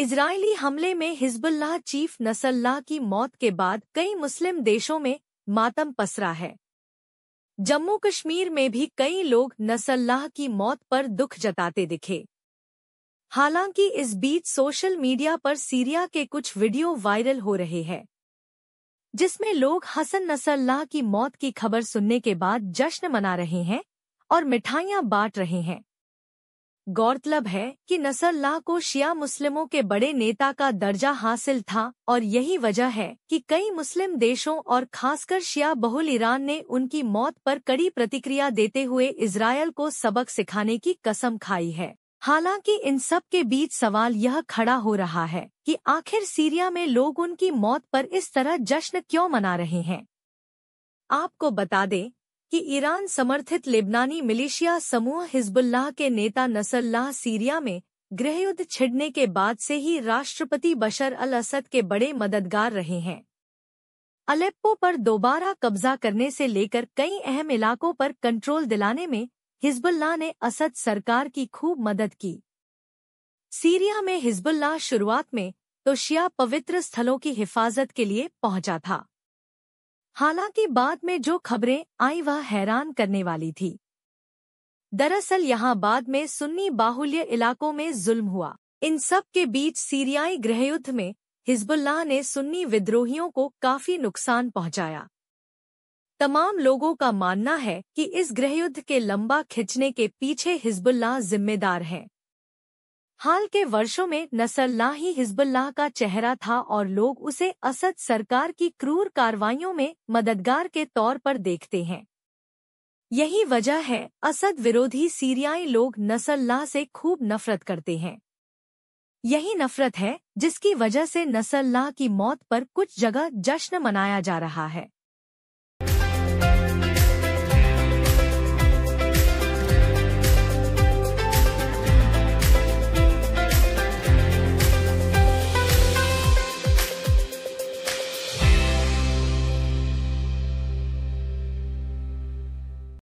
Israeli हमले में Hezbollah chief नसल्लाह की मौत के बाद कई मुस्लिम देशों में मातम पसरा है जम्मू कश्मीर में भी कई लोग नसल्लाह की मौत पर दुख जताते दिखे हालांकि इस बीच सोशल मीडिया पर सीरिया के कुछ वीडियो वायरल हो रहे हैं जिसमें लोग हसन नसल्लाह की मौत की खबर सुनने के बाद जश्न मना रहे हैं और मिठाइयां बांट रहे हैं गौरतलब है कि नसरल्लाह को शिया मुस्लिमों के बड़े नेता का दर्जा हासिल था और यही वजह है कि कई मुस्लिम देशों और खासकर शिया बहुल ईरान ने उनकी मौत पर कड़ी प्रतिक्रिया देते हुए इसराइल को सबक सिखाने की कसम खाई है हालांकि इन सब के बीच सवाल यह खड़ा हो रहा है कि आखिर सीरिया में लोग उनकी मौत पर इस तरह जश्न क्यों मना रहे हैं आपको बता दें कि ईरान समर्थित लेबनानी मिलिशिया समूह हिजबुल्लाह के नेता नसल्लाह सीरिया में गृहयुद्ध छिड़ने के बाद से ही राष्ट्रपति बशर अल असद के बड़े मददगार रहे हैं अलेप्पो पर दोबारा कब्जा करने से लेकर कई अहम इलाकों पर कंट्रोल दिलाने में हिजबुल्लाह ने असद सरकार की खूब मदद की सीरिया में हिजबुल्लाह शुरुआत में तो शिया पवित्र स्थलों की हिफाजत के लिए पहुंचा था हालांकि बाद में जो खबरें आई वह हैरान करने वाली थी दरअसल यहाँ बाद में सुन्नी बाहुल्य इलाकों में जुल्म हुआ इन सब के बीच सीरियाई गृहयुद्ध में हिजबुल्लाह ने सुन्नी विद्रोहियों को काफी नुकसान पहुंचाया तमाम लोगों का मानना है कि इस गृहयुद्ध के लंबा खिंचने के पीछे हिजबुल्लाह जिम्मेदार हैं हाल के वर्षों में नसल्ला ही हिजबुल्लाह का चेहरा था और लोग उसे असद सरकार की क्रूर कार्रवाइयों में मददगार के तौर पर देखते हैं यही वजह है असद विरोधी सीरियाई लोग नसल्ला से खूब नफरत करते हैं यही नफरत है जिसकी वजह से नसल्ला की मौत पर कुछ जगह जश्न मनाया जा रहा है